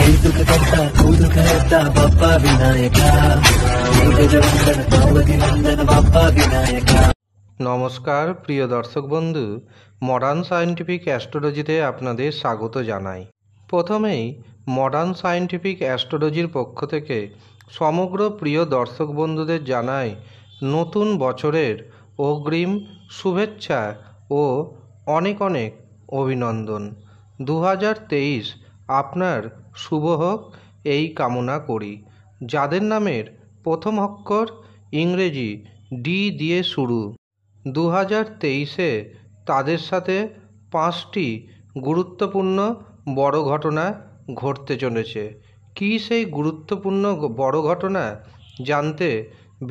নমস্কার প্রিয় দর্শক বন্ধু মডার্ন সায়েন্টিফিক অ্যাস্ট্রোলজিতে আপনাদের স্বাগত জানাই প্রথমেই মডার্ন সায়েন্টিফিক অ্যাস্ট্রোলজির পক্ষ থেকে সমগ্র প্রিয় দর্শক বন্ধুদের জানাই নতুন বছরের অগ্রিম শুভেচ্ছা ও অনেক অনেক অভিনন্দন দু আপনার শুভ হোক এই কামনা করি যাদের নামের প্রথম অক্ষর ইংরেজি ডি দিয়ে শুরু দু হাজার তেইশে তাদের সাথে পাঁচটি গুরুত্বপূর্ণ বড় ঘটনা ঘটতে চলেছে কি সেই গুরুত্বপূর্ণ বড় ঘটনা জানতে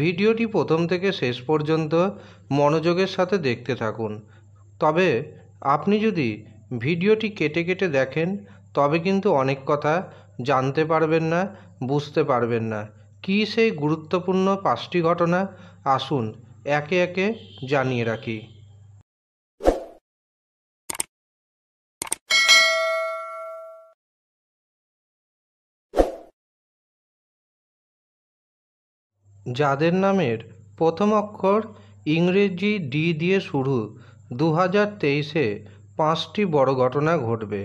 ভিডিওটি প্রথম থেকে শেষ পর্যন্ত মনোযোগের সাথে দেখতে থাকুন তবে আপনি যদি ভিডিওটি কেটে কেটে দেখেন তবে কিন্তু অনেক কথা জানতে পারবেন না বুঝতে পারবেন না কী সেই গুরুত্বপূর্ণ পাঁচটি ঘটনা আসুন একে একে জানিয়ে রাখি যাদের নামের প্রথম অক্ষর ইংরেজি ডি দিয়ে শুরু দু হাজার তেইশে পাঁচটি বড় ঘটনা ঘটবে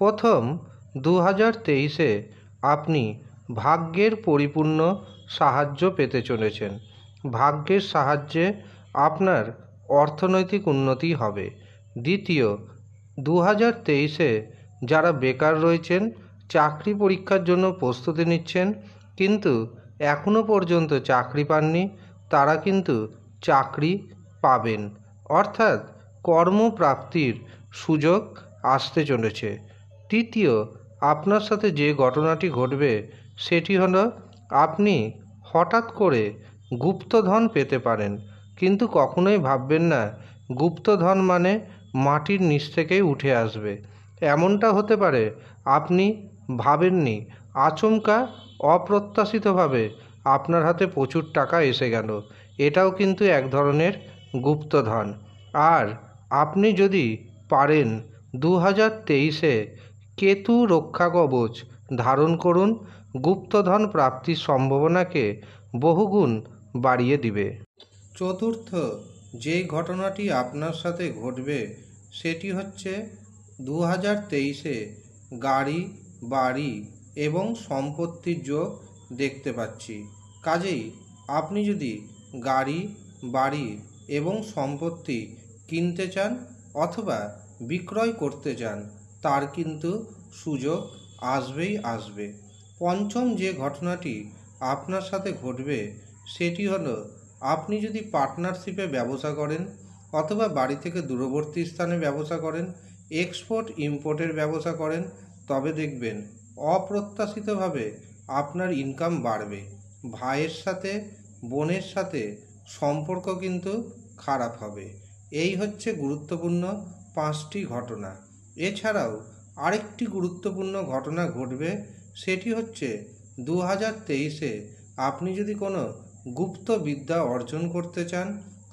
প্রথম দু হাজার তেইশে আপনি ভাগ্যের পরিপূর্ণ সাহায্য পেতে চলেছেন ভাগ্যের সাহায্যে আপনার অর্থনৈতিক উন্নতি হবে দ্বিতীয় দু হাজার তেইশে যারা বেকার রয়েছেন চাকরি পরীক্ষার জন্য প্রস্তুতি নিচ্ছেন কিন্তু এখনও পর্যন্ত চাকরি পাননি তারা কিন্তু চাকরি পাবেন অর্থাৎ কর্মপ্রাপ্তির সুযোগ আসতে চলেছে তৃতীয় আপনার সাথে যে ঘটনাটি ঘটবে সেটি হল আপনি হঠাৎ করে গুপ্তধন পেতে পারেন কিন্তু কখনোই ভাববেন না গুপ্তধন মানে মাটির নিচ থেকেই উঠে আসবে এমনটা হতে পারে আপনি ভাবেননি আচমকা অপ্রত্যাশিতভাবে আপনার হাতে প্রচুর টাকা এসে গেল এটাও কিন্তু এক ধরনের গুপ্তধন আর আপনি যদি পারেন দু হাজার তেইশে কেতু রক্ষা কবচ ধারণ করুন গুপ্তধন প্রাপ্তির সম্ভাবনাকে বহুগুণ বাড়িয়ে দিবে চতুর্থ যেই ঘটনাটি আপনার সাথে ঘটবে সেটি হচ্ছে দু হাজার তেইশে গাড়ি বাড়ি এবং সম্পত্তির যোগ দেখতে পাচ্ছি কাজেই আপনি যদি গাড়ি বাড়ি এবং সম্পত্তি কিনতে চান অথবা বিক্রয় করতে চান তার কিন্তু সুযোগ আসবেই আসবে পঞ্চম যে ঘটনাটি আপনার সাথে ঘটবে সেটি হলো আপনি যদি পার্টনারশিপে ব্যবসা করেন অথবা বাড়ি থেকে দূরবর্তী স্থানে ব্যবসা করেন এক্সপোর্ট ইম্পোর্টের ব্যবসা করেন তবে দেখবেন অপ্রত্যাশিতভাবে আপনার ইনকাম বাড়বে ভাইয়ের সাথে বোনের সাথে সম্পর্ক কিন্তু খারাপ হবে এই হচ্ছে গুরুত্বপূর্ণ পাঁচটি ঘটনা এছাড়াও আরেকটি গুরুত্বপূর্ণ ঘটনা ঘটবে সেটি হচ্ছে দু হাজার তেইশে আপনি যদি কোনো গুপ্ত বিদ্যা অর্জন করতে চান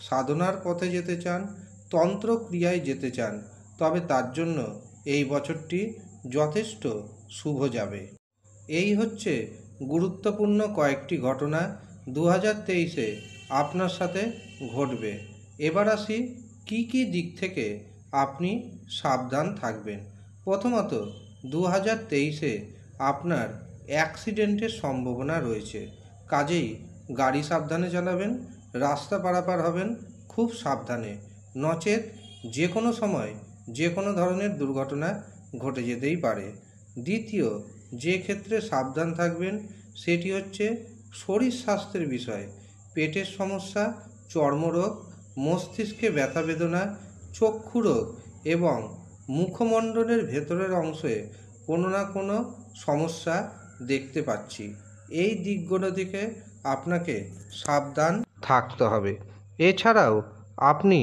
সাধনার পথে যেতে চান তন্ত্রক্রিয়ায় যেতে চান তবে তার জন্য এই বছরটি যথেষ্ট শুভ যাবে এই হচ্ছে গুরুত্বপূর্ণ কয়েকটি ঘটনা দু হাজার তেইশে আপনার সাথে ঘটবে এবার আসি কি কি দিক থেকে আপনি সাবধান থাকবেন প্রথমত দু হাজার তেইশে আপনার অ্যাক্সিডেন্টের সম্ভাবনা রয়েছে কাজেই গাড়ি সাবধানে চালাবেন রাস্তা পারাপার হবেন খুব সাবধানে নচেত যে কোনো সময় যে কোনো ধরনের দুর্ঘটনা ঘটে যেতেই পারে দ্বিতীয় যে ক্ষেত্রে সাবধান থাকবেন সেটি হচ্ছে শরীর স্বাস্থ্যের বিষয় পেটের সমস্যা চর্মরোগ মস্তিষ্কে ব্যথা বেদনা চক্ষুরোগ এবং মুখমণ্ডলের ভেতরের অংশে কোনো না কোনো সমস্যা দেখতে পাচ্ছি এই দিকগুলো থেকে আপনাকে সাবধান থাকতে হবে এছাড়াও আপনি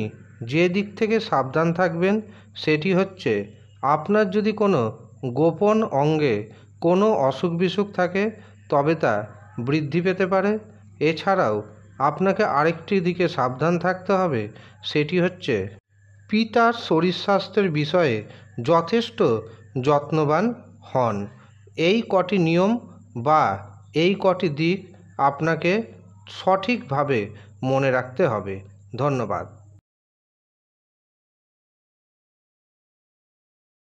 যে দিক থেকে সাবধান থাকবেন সেটি হচ্ছে আপনার যদি কোনো গোপন অঙ্গে কোনো অসুখ বিসুখ থাকে তবে তা বৃদ্ধি পেতে পারে এছাড়াও আপনাকে আরেকটি দিকে সাবধান থাকতে হবে সেটি হচ্ছে পিতার শরীর স্বাস্থ্যের বিষয়ে যথেষ্ট যত্নবান হন এই কটি নিয়ম বা এই কটি দিক আপনাকে সঠিকভাবে মনে রাখতে হবে ধন্যবাদ